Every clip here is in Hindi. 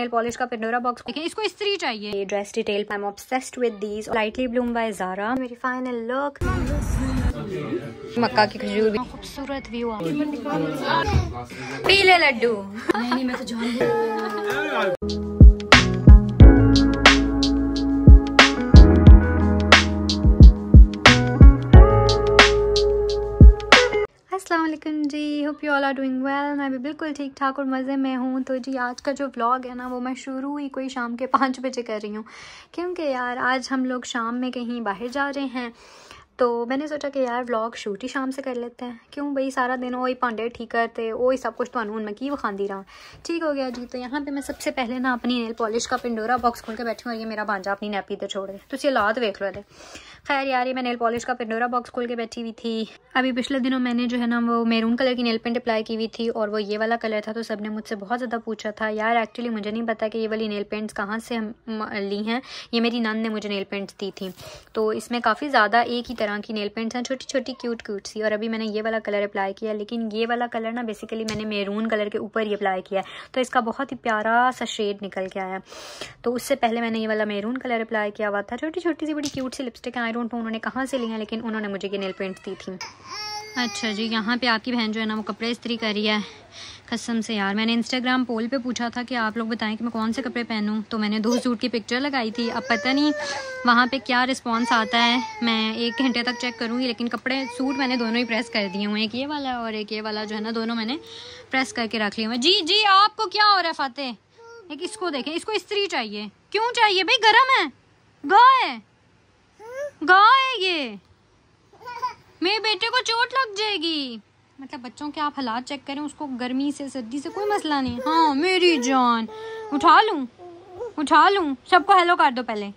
नेल पॉलिश का पिंडोरा बॉक्स देखिए इसको इस्त्री चाहिए ये dress detail I am obsessed with these lightly bloom by Zara मेरी फाइनल लुक मक्का की खजूर भी खूबसूरत व्यू पीले लड्डू नहीं नहीं मैं तो जान ऑल आर डूइंग वेल मैं भी बिल्कुल ठीक ठाक और मज़े में हूँ तो जी आज का जो व्लॉग है ना वो मैं शुरू ही कोई शाम के पाँच बजे कर रही हूँ क्योंकि यार आज हम लोग शाम में कहीं बाहर जा रहे हैं तो मैंने सोचा कि यार व्लॉग शूट ही शाम से कर लेते हैं क्यों भाई सारा दिन वही भांडे ठीक करते वही सब कुछ थानू मैं की विखादी रहा ठीक हो गया जी तो यहाँ पे मैं सबसे पहले ना अपनी नेल पॉलिश का पिंडोरा बॉक्स खोल के बैठी हूँ और ये मेरा भांजा अपनी नैपी इधर छोड़ दे तुम तो देख लो ये खैर यार ये मैं नेल पॉलिश का पिंडोरा बॉक्स खोल के बैठी हुई थी अभी पिछले दिनों मैंने जो है ना वो मेरून कलर की नेल पेंट अप्लाई की हुई थी और वो ये वाला कलर था तो सब ने मुझसे बहुत ज़्यादा पूछा था यार एक्चुअली मुझे नहीं पता कि ये वाली नेल पेंट्स कहाँ से हम ली हैं ये मेरी नंद ने मुझे नेल पेंट्स दी थी तो इसमें काफ़ी ज़्यादा एक ही तरह की नेल पेंट्स हैं छोटी छोटी क्यूट क्यूट सी और अभी मैंने ये वाला कलर अप्लाई किया लेकिन ये वाला कलर ना बेसिकली मैंने मेरून कलर के ऊपर ही अप्लाई किया है तो इसका बहुत ही प्यारा सा शेड निकल के आया तो उससे पहले मैंने ये वाला मेरून कलर अप्लाई किया हुआ था छोटी छोटी सी बड़ी क्यूट सी लिपस्टिक आई डोंट नो उन्होंने कहाँ से ली हैं लेकिन उन्होंने मुझे ये नेल पेंट दी थी अच्छा जी यहाँ पे आपकी बहन जो है ना वो कपड़े इस्त्री कर रही है कसम से यार मैंने इंस्टाग्राम पोल पे पूछा था कि आप लोग बताएं कि मैं कौन से कपड़े पहनूं तो मैंने दो सूट की पिक्चर लगाई थी अब पता नहीं वहाँ पे क्या रिस्पांस आता है मैं एक घंटे तक चेक करूँगी लेकिन कपड़े सूट मैंने दोनों ही प्रेस कर दिए हुए एक ये वाला और एक ये वाला जो है ना दोनों मैंने प्रेस करके रख लिया हुए जी जी आपको क्या हो रहा है फ़ाते एक इसको देखें इसको स्त्री चाहिए क्यों चाहिए भाई गर्म है गाय है गाँव है ये मेरे बेटे को चोट लग जाएगी मतलब बच्चों के आप हालात चेक करें उसको गर्मी से सर्दी से कोई मसला नहीं हाँ मेरी जान उठा लूँ उठा लूँ सबको हेलो कर दो पहले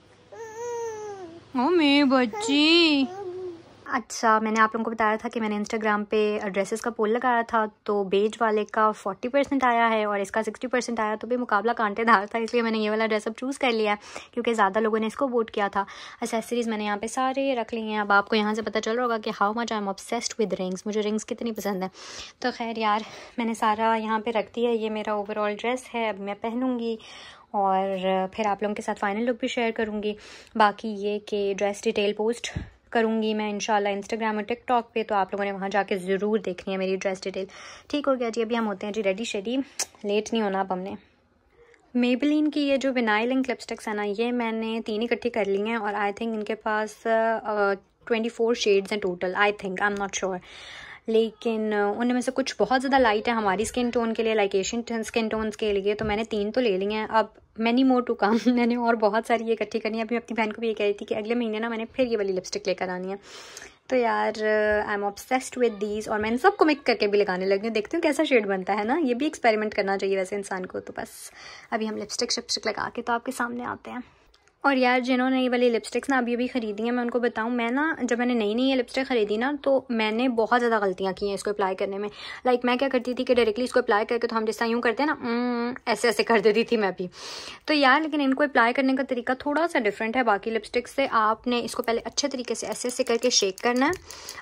ओ मेरी बच्ची अच्छा मैंने आप लोगों को बताया था कि मैंने इंस्टाग्राम पे ड्रेसेस का पोल लगाया था तो बेज वाले का फोर्टी परसेंट आया है और इसका सिक्सटी परसेंट आया तो भी मुकाबला कांटेदार था इसलिए मैंने ये वाला ड्रेस अब चूज़ कर लिया है क्योंकि ज़्यादा लोगों ने इसको वोट किया था एसेसरीज़ मैंने यहाँ पे सारे रख लिए हैं अब आपको यहाँ से पता चल रहा होगा कि how much I am obsessed with rings मुझे रिंग्स कितनी पसंद है तो खैर यार मैंने सारा यहाँ पर रख दिया ये मेरा ओवरऑल ड्रेस है अब मैं पहनूँगी और फिर आप लोगों के साथ फाइनल लुक भी शेयर करूँगी बाकी ये कि ड्रेस डिटेल पोस्ट करूँगी मैं इंशाल्लाह इंस्टाग्राम और टिकटॉक पे तो आप लोगों ने वहाँ जाके ज़रूर देखनी है मेरी ड्रेस डिटेल ठीक हो गया जी अभी हम होते हैं जी रेडी शेडी लेट नहीं होना अब हमने मेबलिन की ये जो विनाइल एंड लिपस्टिक्स है ना ये मैंने तीन इकट्ठी कर ली हैं और आई थिंक इनके पास ट्वेंटी फोर शेड्स हैं total I think I am not sure लेकिन उनमें से कुछ बहुत ज़्यादा लाइट है हमारी स्किन टोन के लिए लाइक एशियन स्किन टोन्स के लिए तो मैंने तीन तो ले लिए हैं अब मैनी मोर टू काम मैंने और बहुत सारी ये इकट्ठी करनी है अभी अपनी बहन को भी ये कह रही थी कि अगले महीने ना मैंने फिर ये वाली लिपस्टिक लेकर आनी है तो यार I am obsessed with these और मैं इन सबको मिक्स करके भी लगाने लगी हूँ देखती हूँ कैसा शेड बनता है ना ये भी एक्सपेरिमेंट करना चाहिए वैसे इंसान को तो बस अभी हम लिपस्टिक शिपस्टिक लगा के तो आपके सामने आते हैं और यार जिन्होंने ये वाली लिपस्टिक्स ना अभी अभी ख़रीदी हैं मैं उनको बताऊँ मैं ना जब मैंने नई नई ये लिपस्टिक ख़रीदी ना तो मैंने बहुत ज़्यादा गलतियाँ की हैं इसको अप्लाई करने में लाइक मैं क्या करती थी कि डायरेक्टली इसको अप्लाई करके तो हम जैसा यूँ करते हैं ना हम्म, ऐसे ऐसे कर देती थी मैं भी तो यार लेकिन इनको अप्लाई करने का तरीका थोड़ा सा डिफरेंट है बाकी लिपस्टिक से आपने इसको पहले अच्छे तरीके से ऐसे ऐसे करके शेक करना है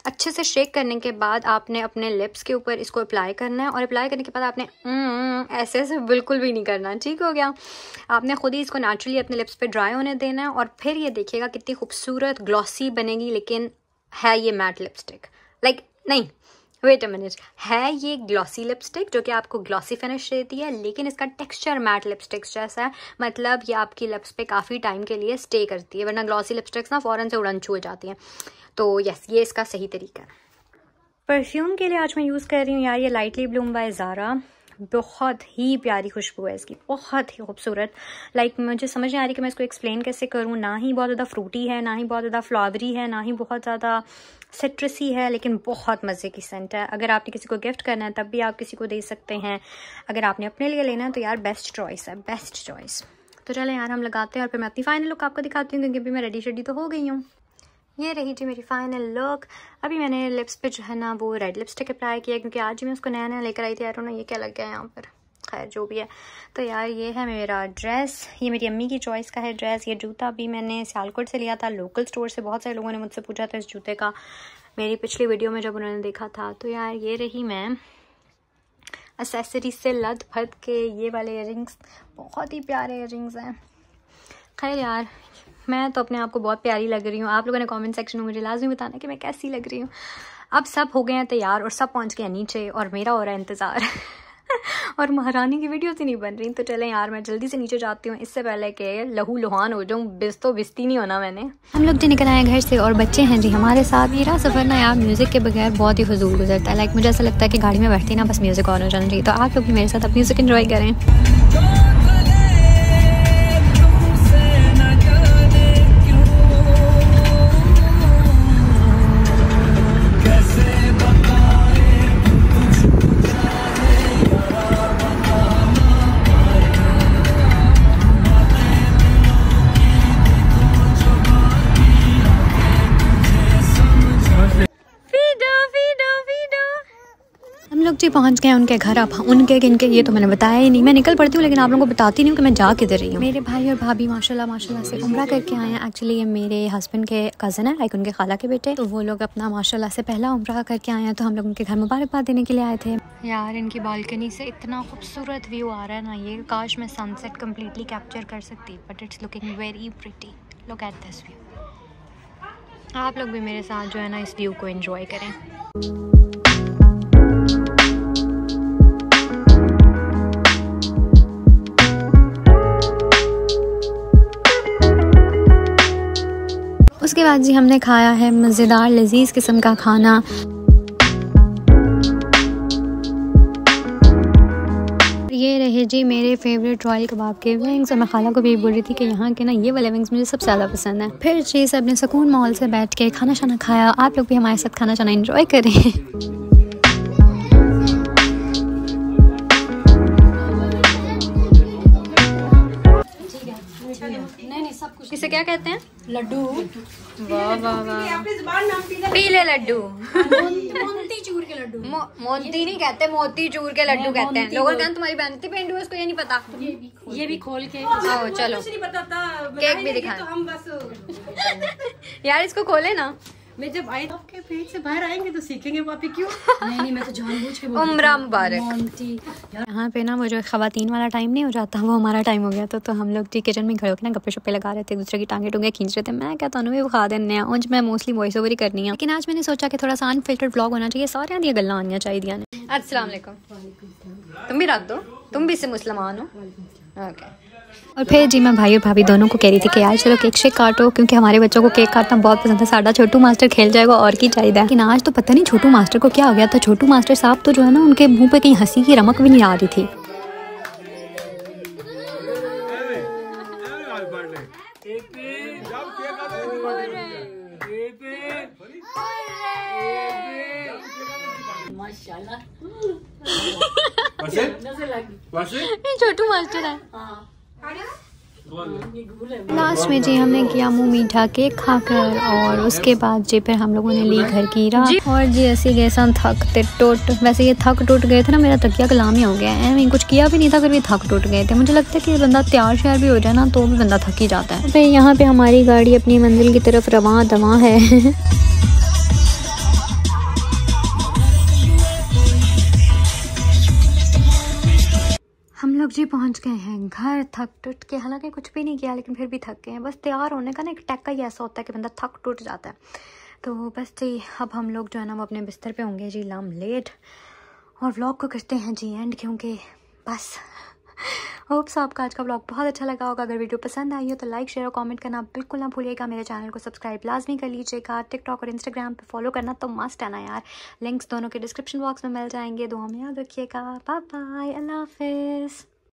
अच्छे से शेक करने के बाद आपने अपने लिप्स के ऊपर इसको अप्लाई करना है और अप्लाई करने के बाद आपने हम्म, ऐसे ऐसे बिल्कुल भी नहीं करना ठीक हो गया आपने खुद ही इसको नेचुरली अपने लिप्स पर ड्राई होने होने देना है और फिर ये देखिएगा कितनी खूबसूरत ग्लॉसी बनेगी लेकिन है ये मैट लिपस्टिक लाइक नहीं वेट अ मिनट है ये ग्लॉसी लिपस्टिक जो कि आपको ग्लॉसी फिनिश देती है लेकिन इसका टेक्सचर मैट लिपस्टिक्स जैसा है मतलब ये आपकी लिप्स पे काफ़ी टाइम के लिए स्टे करती है वरना ग्लॉसी लिपस्टिक्स ना फ़ौरन से उड़न छू जाती हैं तो यस ये इसका सही तरीका है परफ्यूम के लिए आज मैं यूज़ कर रही हूँ यार ये लाइटली ब्लूम बाय ज़ारा बहुत ही प्यारी खुशबू है इसकी बहुत ही खूबसूरत लाइक like, मुझे समझ नहीं आ रही कि मैं इसको एक्सप्लेन कैसे करूँ ना ही बहुत ज़्यादा फ्रूटी है ना ही बहुत ज़्यादा फ्लावरी है ना ही बहुत ज़्यादा सिट्रसी है लेकिन बहुत मज़े की सेंट है अगर आपने किसी को गिफ्ट करना है तब भी आप किसी को दे सकते हैं अगर आपने अपने लिए लेना है तो यार बेस्ट चॉइस है बेस्ट चॉइस तो चले यार हम लगाते हैं और फिर मैं अपनी फाइनल लुक आपको दिखाती हूँ क्योंकि अभी मैं रेडी शेडी तो हो गई हूँ ये रही जी मेरी फाइनल लुक अभी मैंने लिप्स पे जो है ना वो रेड लिपस्टिक अप्लाई किया क्योंकि आज मैं उसको नया नया लेकर आई थी यार ना ये क्या लग गया यहाँ पर खैर जो भी है तो यार ये है मेरा ड्रेस ये मेरी अम्मी की चॉइस का है ड्रेस ये जूता भी मैंने सियालकोट से लिया था लोकल स्टोर से बहुत सारे लोगों ने मुझसे पूछा था इस जूते का मेरी पिछली वीडियो में जब उन्होंने देखा था तो यार ये रही मैं एसेसरीज से लद भद के ये वाले इयर बहुत ही प्यारे इयर हैं खैर यार मैं तो अपने आप को बहुत प्यारी लग रही हूँ आप लोगों ने कमेंट सेक्शन में मुझे लाजमी बताना कि मैं कैसी लग रही हूँ अब सब हो गए हैं तैयार और सब पहुँच गए नीचे और मेरा हो रहा है इंतज़ार और महारानी की वीडियोस ही नहीं बन रही तो चलें यार मैं जल्दी से नीचे जाती हूँ इससे पहले कि लहू लुहान हो जाऊँ बिस तो बिस्ती नहीं होना मैंने हम लोग जो निकल आए घर से और बच्चे हैं जी हमारे साथ मेरा सफ़र ना यार म्यूज़िक के बगैर बहुत ही फजूल गुजरता है लाइक मुझे ऐसा लगता है कि गाड़ी में बैठती ना बस म्यूज़िक ऑन हो जाना चाहिए तो आप लोग भी मेरे साथ आप म्यूज़िक इन्जॉय करें पहुँचे पहुँच गए उनके घर आप उनके इनके ये तो मैंने बताया ही नहीं मैं निकल पड़ती हूँ लेकिन आप लोगों को बताती नहीं हूँ कि मैं जा किधर रही हूँ मेरे भाई और भाभी माशाल्लाह माशाल्लाह से उम्र करके आए हैं एक्चुअली ये मेरे हस्बैंड के कज़न है लाइक उनके खाला के बेटे तो वो लोग अपना माशाल्लाह से पहला उम्र करके आए हैं तो हम लोग उनके घर मुबारकबाद देने के लिए आए थे यार इनकी बालकनी से इतना खूबसूरत व्यू आ रहा है ना ये काश मैं सनसेट कम्प्लीटली कैप्चर कर सकती but it's looking very pretty look at this view आप लोग भी मेरे साथ जो है ना इस व्यू को इन्जॉय करें आज जी हमने खाया है मज़ेदार लजीज किस्म का खाना ये रहे जी मेरे फेवरेट रॉयल कबाब के विंग्स और मैं खाला को भी बोल रही थी कि यहाँ के ना ये वाले विंग्स मुझे सबसे ज़्यादा पसंद है फिर जी सबने सुकून मॉल से बैठ के खाना शाना खाया आप लोग भी हमारे साथ खाना शाना इन्जॉय करें इसे क्या कहते हैं लड्डू वाह पीले लड्डू मोती चूर के लड्डू मोती नहीं कहते मोती चूर के लड्डू कहते हैं लोगों का तुम्हारी बहन थी पेंडू उसको ये नहीं पता ये भी खोल, के चलो केक भी तो दिखा यार इसको खोले ना मैं जब आई तो आपके पेट से बाहर आएंगे तो सीखेंगे पापी क्यों नहीं नहीं मैं तो जानबूझ के उम्र मुबारक यहाँ पे ना वो जो खातन वाला टाइम नहीं हो जाता वो हमारा टाइम हो गया तो तो हम लोग किचन में खड़े होकर ना गप्पे शप्पे लगा रहे थे दूसरे की टांगे टूंगे खींच रहे थे मैं क्या तुम्हें तो भी विखा देने उंज मैं मोस्टली वॉइस ओवर ही करनी है लेकिन आज मैंने सोचा कि थोड़ा सा अनफिल्टर्ड ब्लॉग होना चाहिए सारिया दियाँ गल् आनिया चाहिए असलम तुम भी रख दो तुम भी इसे मुसलमान हो ओके और फिर जी मैं भाई और भाभी दोनों को कह रही थी कि यार चलो केक शेक काटो क्योंकि हमारे बच्चों को केक काटना बहुत पसंद है साढ़ा छोटू मास्टर खेल जाएगा और की चाहिए लेकिन आज तो पता नहीं छोटू मास्टर को क्या हो गया था छोटू मास्टर साहब तो जो है ना उनके मुँह पर कहीं हंसी की रमक भी नहीं आ रही थी छोटू मास्टर है हाँ। लास्ट में जी हमने किया मुंह मीठा केक खाकर और उसके बाद जी फिर हम लोगों ने ली घर की राह और जी ऐसे गए सन थकते टूट वैसे ये थक टूट गए थे ना मेरा तकिया कलाम ही हो गया है कुछ किया भी नहीं था फिर भी थक टूट गए थे मुझे लगता है कि बंदा तैयार श्यार भी हो जाए ना तो भी बंदा थक ही जाता है यहाँ पे हमारी गाड़ी अपनी मंजिल की तरफ रवा दवा है अब जी पहुंच गए हैं घर थक टूट के हालांकि कुछ भी नहीं किया लेकिन फिर भी थक गए हैं बस तैयार होने का ना एक टैक्का ही ऐसा होता है कि बंदा थक टूट जाता है तो बस जी अब हम लोग जो है ना वो अपने बिस्तर पे होंगे जी लम लेट और व्लॉग को करते हैं जी एंड क्योंकि बस होप्स आपका आज का ब्लॉग बहुत अच्छा लगा होगा अगर वीडियो पसंद आई हो तो लाइक शेयर और कमेंट करना बिल्कुल ना भूलिएगा मेरे चैनल को सब्सक्राइब लाजमी कर लीजिएगा टिकटॉक और इंस्टाग्राम पे फॉलो करना तो मस्ट है ना यार लिंक्स दोनों के डिस्क्रिप्शन बॉक्स में मिल जाएंगे दो हमें याद रखिएगा बाय बाय अल्लाह हाफिज़